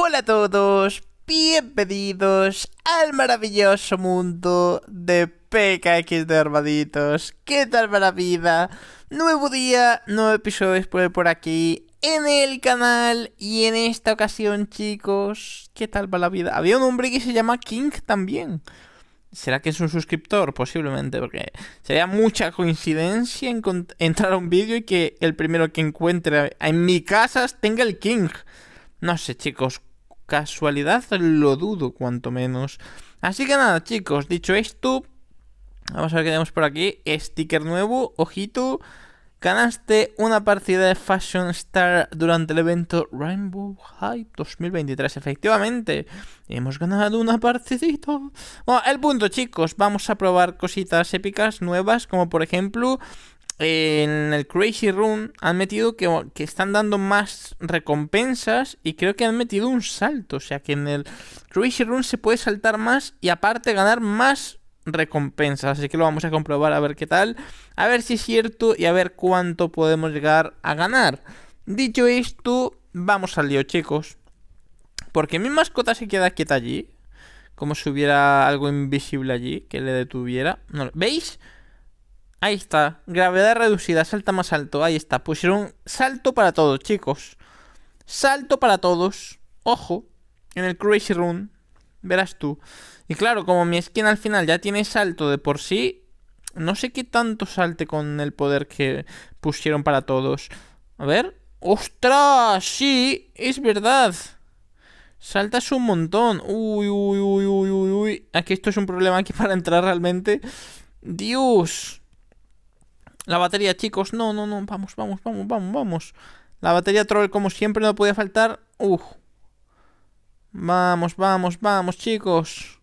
Hola a todos, bienvenidos al maravilloso mundo de PKX de Armaditos. ¿Qué tal va la vida? Nuevo día, nuevo episodio por, por aquí en el canal y en esta ocasión, chicos, ¿qué tal va la vida? Había un hombre que se llama King también. ¿Será que es un suscriptor? Posiblemente, porque sería mucha coincidencia entrar a un vídeo y que el primero que encuentre en mi casa tenga el King. No sé, chicos, casualidad lo dudo, cuanto menos. Así que nada, chicos, dicho esto, vamos a ver qué tenemos por aquí. Sticker nuevo, ojito. Ganaste una partida de Fashion Star durante el evento Rainbow High 2023, efectivamente. Hemos ganado una partidita. Bueno, el punto, chicos, vamos a probar cositas épicas nuevas, como por ejemplo en el Crazy Room han metido que, están dando más recompensas y creo que han metido un salto. O sea que en el Crazy Room se puede saltar más y aparte ganar más recompensas. Así que lo vamos a comprobar a ver qué tal, a ver si es cierto y a ver cuánto podemos llegar a ganar. Dicho esto, vamos al lío chicos. Porque mi mascota se queda quieta allí. Como si hubiera algo invisible allí que le detuviera. No, ¿Veis? Ahí está. Gravedad reducida, salta más alto. Ahí está. Pusieron salto para todos, chicos. Salto para todos. Ojo. En el Crazy Room, Verás tú. Y claro, como mi skin al final ya tiene salto de por sí. No sé qué tanto salte con el poder que pusieron para todos. A ver. ¡Ostras! Sí, es verdad. Saltas un montón. Uy, uy, uy, uy, uy, uy. Aquí esto es un problema aquí para entrar realmente. Dios. La batería, chicos, no, no, no, vamos, vamos, vamos, vamos, vamos. La batería troll, como siempre, no podía faltar. Uf. Vamos, vamos, vamos, chicos.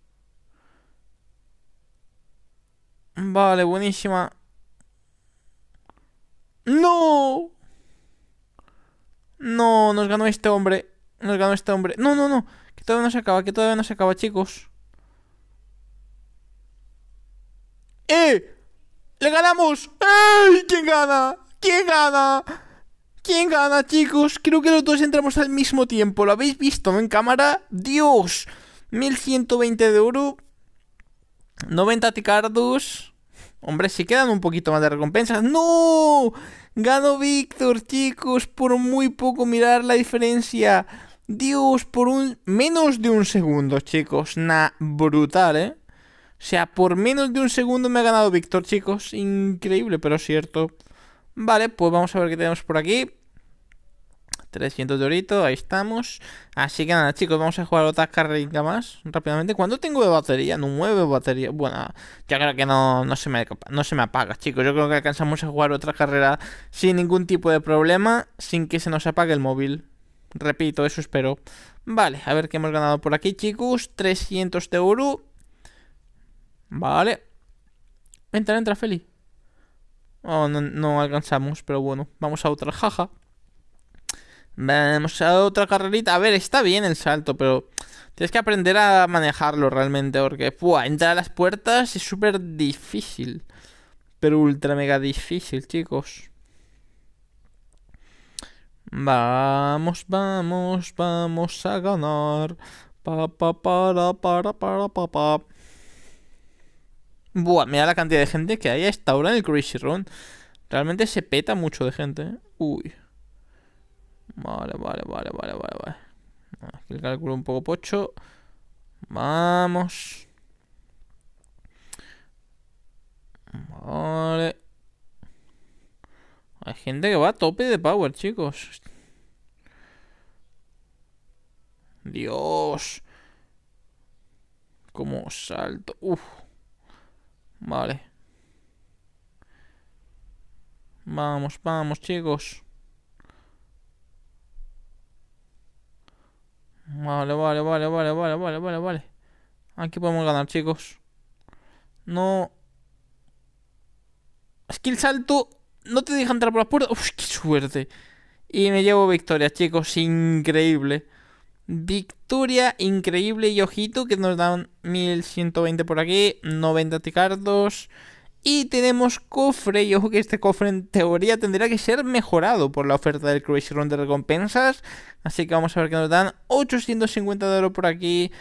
Vale, buenísima. ¡No! No, nos ganó este hombre. Nos ganó este hombre. No, no, no. Que todavía no se acaba, que todavía no se acaba, chicos. ¡Eh! ¡Le ganamos! ¡Ay! ¿Quién gana? ¿Quién gana? ¿Quién gana, chicos? Creo que los dos entramos al mismo tiempo. ¿Lo habéis visto en cámara? ¡Dios! 1120 de oro. 90 ticardos. Hombre, si quedan un poquito más de recompensas. ¡No! gano Víctor, chicos. Por muy poco mirar la diferencia. Dios, por un... Menos de un segundo, chicos. Nah, brutal, ¿eh? sea, por menos de un segundo me ha ganado Víctor, chicos. Increíble, pero cierto. Vale, pues vamos a ver qué tenemos por aquí. 300 de orito, ahí estamos. Así que nada, chicos, vamos a jugar otra carrera más rápidamente. ¿Cuánto tengo de batería? no mueve batería, Bueno, ya creo que no, se me, no se me apaga, chicos. Yo creo que alcanzamos a jugar otra carrera sin ningún tipo de problema, sin que se nos apague el móvil. Repito, eso espero. Vale, a ver qué hemos ganado por aquí, chicos. 300 de oro. Vale. Entra, entra, Feli. Oh, no, alcanzamos, pero bueno. Vamos a otra jaja. Vamos a otra carrerita. A ver, está bien el salto, pero tienes que aprender a manejarlo realmente. Porque, pua, entrar a las puertas es súper difícil. Pero ultra mega difícil, chicos. Vamos, vamos, vamos a ganar. Pa, pa, para, para, para, pa, pa. Buah, mira la cantidad de gente que hay a esta hora en el Crazy Run. Realmente se peta mucho de gente, ¿eh? Uy. Vale, vale, vale, vale, vale, vale. Aquí el cálculo un poco pocho. Vamos. Vale. Hay gente que va a tope de power, chicos. Dios. Como salto. Uf. Vale. Vamos, vamos, chicos. Vale, vale, vale, vale, vale, vale, vale, vale. Aquí podemos ganar, chicos. No. el salto. No te deja entrar por las puertas. Uf, qué suerte. Y me llevo victoria, chicos. Increíble. Victoria increíble y ojito que nos dan 1120 por aquí, 90 ticardos. Y tenemos cofre, y ojo que este cofre en teoría tendría que ser mejorado por la oferta del Crazy run de recompensas. Así que vamos a ver que nos dan 850 de oro por aquí,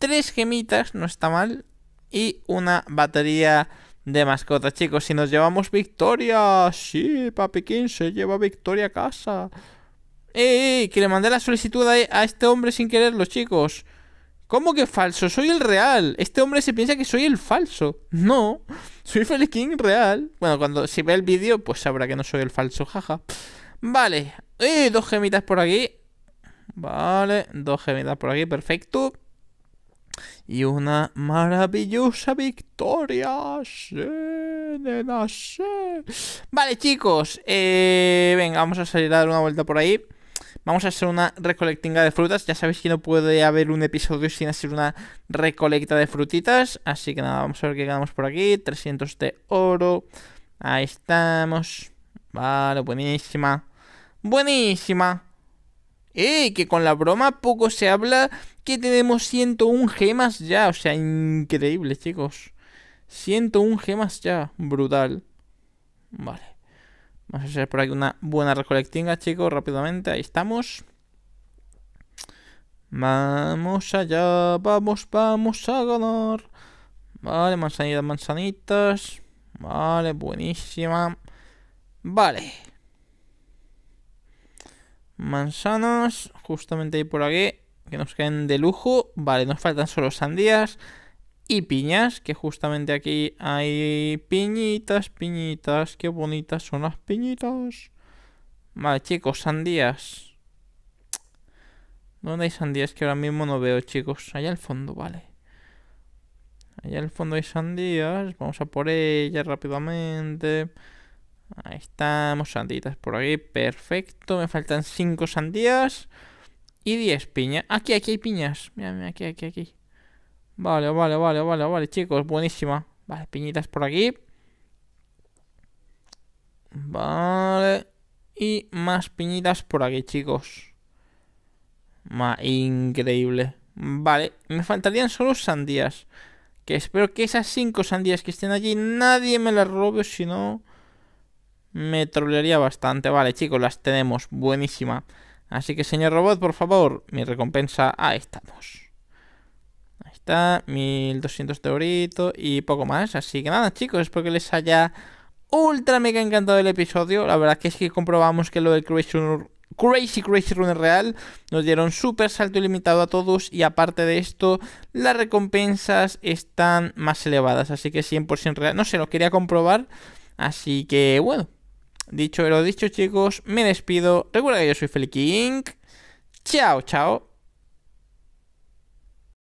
tres gemitas, no está mal, y una batería de mascotas, chicos. Si nos llevamos victoria, si papi se lleva victoria a casa. ¡Ey, Que le mandé la solicitud a, este hombre sin quererlo, chicos. ¿Cómo que falso? Soy el real. Este hombre se piensa que soy el falso. No, soy Felix King real. Bueno, cuando si ve el vídeo, pues sabrá que no soy el falso, jaja. Vale. Eh, dos gemitas por aquí. Vale, dos gemitas por aquí, perfecto. Y una maravillosa victoria. Vale, chicos. Eh, venga, vamos a salir a dar una vuelta por ahí. Vamos a hacer una recolectinga de frutas. Ya sabéis que no puede haber un episodio sin hacer una recolecta de frutitas. Así que nada, vamos a ver qué ganamos por aquí. 300 de oro. Ahí estamos. Vale, buenísima. Buenísima. ¡Eh! Que con la broma poco se habla que tenemos 101 gemas ya. O sea, increíble, chicos. 101 gemas ya. Brutal. Vale. Vamos a hacer por aquí una buena recolectinga, chicos, rápidamente. Ahí estamos. Vamos allá, vamos, vamos a ganar. Vale, manzanitas, manzanitas. Vale, buenísima. Vale. Manzanas, justamente ahí por aquí, que nos queden de lujo. Vale, nos faltan solo sandías y piñas, que justamente aquí hay piñitas, piñitas, qué bonitas son las piñitas. Vale, chicos, sandías. ¿Dónde hay sandías que ahora mismo no veo, chicos? Allá al fondo, vale. Allá al fondo hay sandías. Vamos a por ellas rápidamente. Ahí estamos, sanditas por aquí. Perfecto. Me faltan 5 sandías. Y 10 piñas. Aquí, aquí hay piñas. Mira, mira, aquí, aquí, aquí. Vale, vale, vale, vale, vale, chicos, buenísima. Vale, piñitas por aquí. Vale. Y más piñitas por aquí, chicos. más increíble. Vale, me faltarían solo sandías. Que espero que esas cinco sandías que estén allí nadie me las robe, si no me trolearía bastante. Vale, chicos, las tenemos. Buenísima. Así que, señor robot, por favor, mi recompensa. Ahí estamos. 1200 de y poco más. Así que nada, chicos, espero que les haya ultra mega encantado el episodio. La verdad que es que comprobamos que lo del Crazy Crazy, Crazy Runner Real nos dieron súper salto ilimitado a todos y aparte de esto, las recompensas están más elevadas. Así que 100% real. No sé, lo quería comprobar. Así que bueno, dicho lo dicho chicos, me despido. Recuerda que yo soy Feliking. Chao, chao.